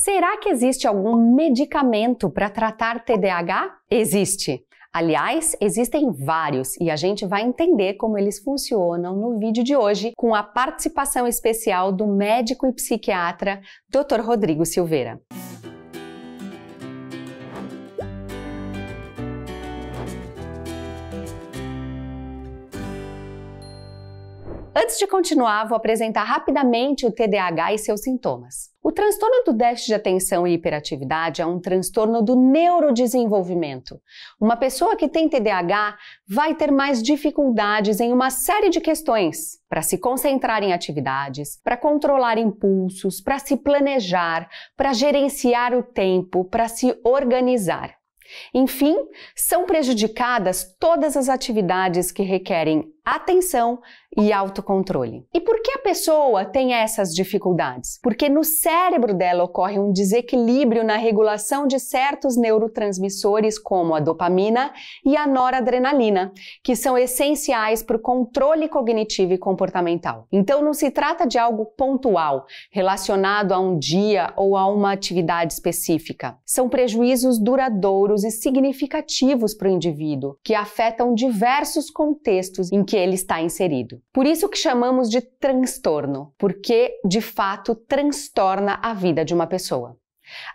Será que existe algum medicamento para tratar TDAH? Existe. Aliás, existem vários e a gente vai entender como eles funcionam no vídeo de hoje com a participação especial do médico e psiquiatra Dr. Rodrigo Silveira. Antes de continuar, vou apresentar rapidamente o TDAH e seus sintomas. O transtorno do déficit de atenção e hiperatividade é um transtorno do neurodesenvolvimento. Uma pessoa que tem TDAH vai ter mais dificuldades em uma série de questões, para se concentrar em atividades, para controlar impulsos, para se planejar, para gerenciar o tempo, para se organizar. Enfim, são prejudicadas todas as atividades que requerem atenção e autocontrole. E por que a pessoa tem essas dificuldades? Porque no cérebro dela ocorre um desequilíbrio na regulação de certos neurotransmissores como a dopamina e a noradrenalina, que são essenciais para o controle cognitivo e comportamental. Então não se trata de algo pontual, relacionado a um dia ou a uma atividade específica. São prejuízos duradouros e significativos para o indivíduo, que afetam diversos contextos em que ele está inserido. Por isso que chamamos de transtorno, porque de fato transtorna a vida de uma pessoa.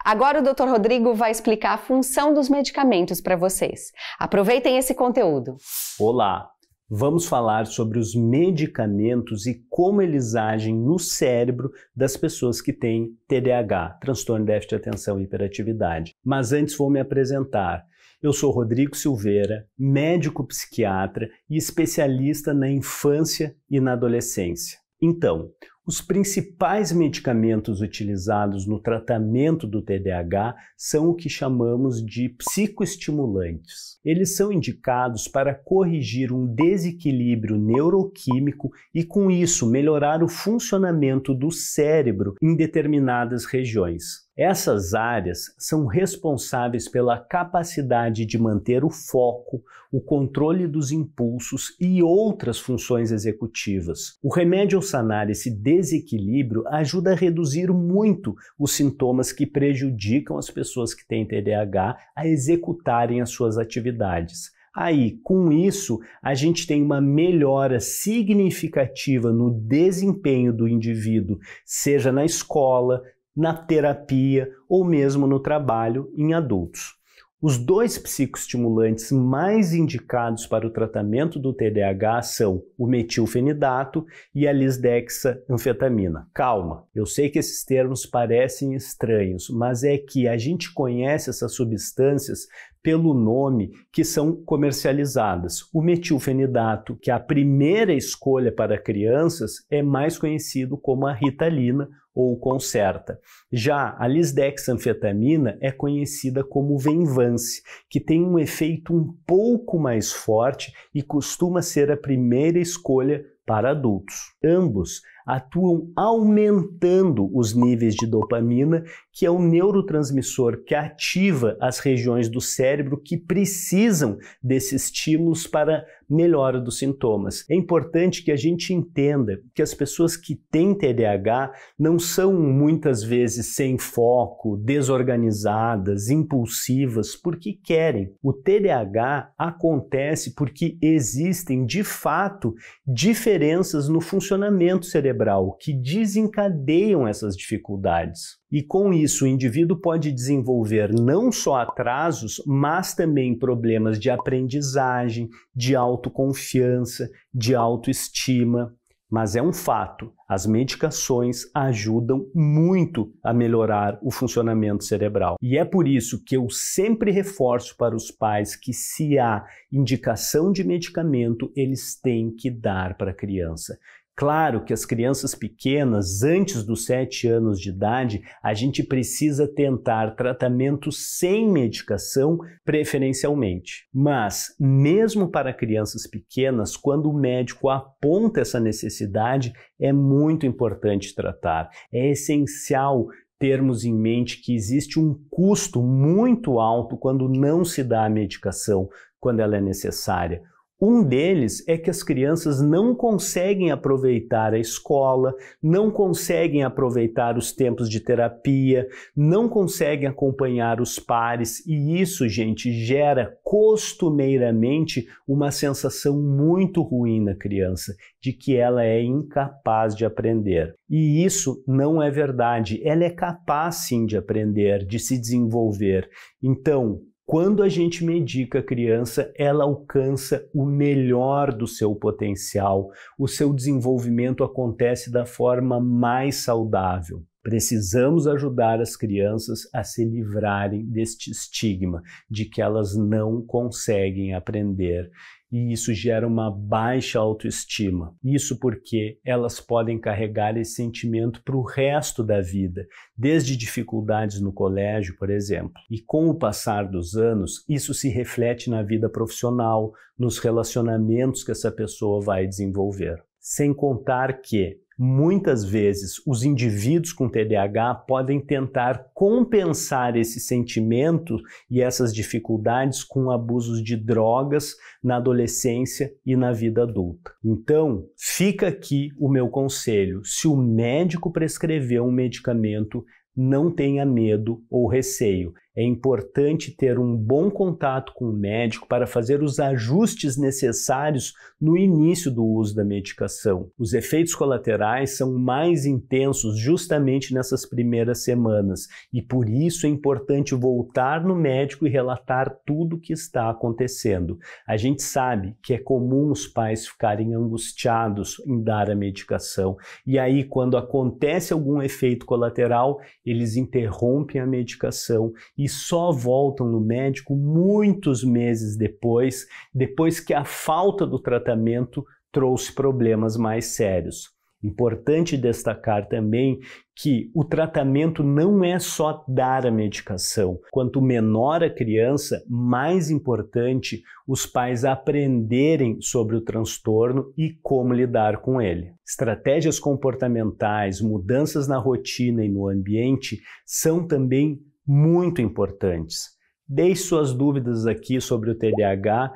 Agora o Dr. Rodrigo vai explicar a função dos medicamentos para vocês. Aproveitem esse conteúdo. Olá, vamos falar sobre os medicamentos e como eles agem no cérebro das pessoas que têm TDAH, transtorno de déficit de atenção e hiperatividade. Mas antes vou me apresentar. Eu sou Rodrigo Silveira, médico psiquiatra e especialista na infância e na adolescência. Então, os principais medicamentos utilizados no tratamento do TDAH são o que chamamos de psicoestimulantes. Eles são indicados para corrigir um desequilíbrio neuroquímico e, com isso, melhorar o funcionamento do cérebro em determinadas regiões. Essas áreas são responsáveis pela capacidade de manter o foco, o controle dos impulsos e outras funções executivas. O remédio ao sanar esse desequilíbrio ajuda a reduzir muito os sintomas que prejudicam as pessoas que têm TDAH a executarem as suas atividades. Aí, com isso, a gente tem uma melhora significativa no desempenho do indivíduo, seja na escola, na terapia ou mesmo no trabalho em adultos. Os dois psicoestimulantes mais indicados para o tratamento do TDAH são o metilfenidato e a lisdexanfetamina. Calma, eu sei que esses termos parecem estranhos, mas é que a gente conhece essas substâncias pelo nome que são comercializadas. O metilfenidato, que é a primeira escolha para crianças, é mais conhecido como a ritalina ou concerta. Já a lisdexanfetamina é conhecida como Venvance, que tem um efeito um pouco mais forte e costuma ser a primeira escolha para adultos. Ambos atuam aumentando os níveis de dopamina, que é o neurotransmissor que ativa as regiões do cérebro que precisam desses estímulos para melhora dos sintomas. É importante que a gente entenda que as pessoas que têm TDAH não são muitas vezes sem foco, desorganizadas, impulsivas, porque querem. O TDAH acontece porque existem de fato diferenças no funcionamento cerebral cerebral que desencadeiam essas dificuldades. E com isso, o indivíduo pode desenvolver não só atrasos, mas também problemas de aprendizagem, de autoconfiança, de autoestima. Mas é um fato, as medicações ajudam muito a melhorar o funcionamento cerebral. E é por isso que eu sempre reforço para os pais que, se há indicação de medicamento, eles têm que dar para a criança. Claro que as crianças pequenas, antes dos 7 anos de idade, a gente precisa tentar tratamento sem medicação, preferencialmente. Mas, mesmo para crianças pequenas, quando o médico aponta essa necessidade, é muito importante tratar. É essencial termos em mente que existe um custo muito alto quando não se dá a medicação, quando ela é necessária. Um deles é que as crianças não conseguem aproveitar a escola, não conseguem aproveitar os tempos de terapia, não conseguem acompanhar os pares, e isso, gente, gera costumeiramente uma sensação muito ruim na criança, de que ela é incapaz de aprender. E isso não é verdade. Ela é capaz sim de aprender, de se desenvolver. Então, quando a gente medica a criança, ela alcança o melhor do seu potencial, o seu desenvolvimento acontece da forma mais saudável. Precisamos ajudar as crianças a se livrarem deste estigma de que elas não conseguem aprender. E isso gera uma baixa autoestima. Isso porque elas podem carregar esse sentimento para o resto da vida, desde dificuldades no colégio, por exemplo. E com o passar dos anos, isso se reflete na vida profissional, nos relacionamentos que essa pessoa vai desenvolver. Sem contar que Muitas vezes, os indivíduos com TDAH podem tentar compensar esse sentimento e essas dificuldades com abusos de drogas na adolescência e na vida adulta. Então, fica aqui o meu conselho: se o médico prescrever um medicamento, não tenha medo ou receio é importante ter um bom contato com o médico para fazer os ajustes necessários no início do uso da medicação. Os efeitos colaterais são mais intensos justamente nessas primeiras semanas e por isso é importante voltar no médico e relatar tudo o que está acontecendo. A gente sabe que é comum os pais ficarem angustiados em dar a medicação e aí quando acontece algum efeito colateral, eles interrompem a medicação e e só voltam no médico muitos meses depois, depois que a falta do tratamento trouxe problemas mais sérios. Importante destacar também que o tratamento não é só dar a medicação. Quanto menor a criança, mais importante os pais aprenderem sobre o transtorno e como lidar com ele. Estratégias comportamentais, mudanças na rotina e no ambiente são também muito importantes. Deixe suas dúvidas aqui sobre o TDAH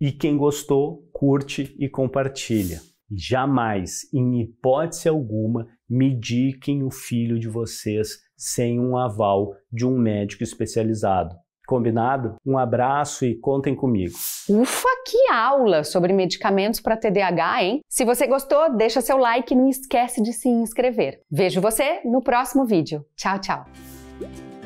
e quem gostou, curte e compartilha. Jamais, em hipótese alguma, mediquem o filho de vocês sem um aval de um médico especializado. Combinado? Um abraço e contem comigo. Ufa, que aula sobre medicamentos para TDAH, hein? Se você gostou, deixa seu like e não esquece de se inscrever. Vejo você no próximo vídeo. Tchau, tchau.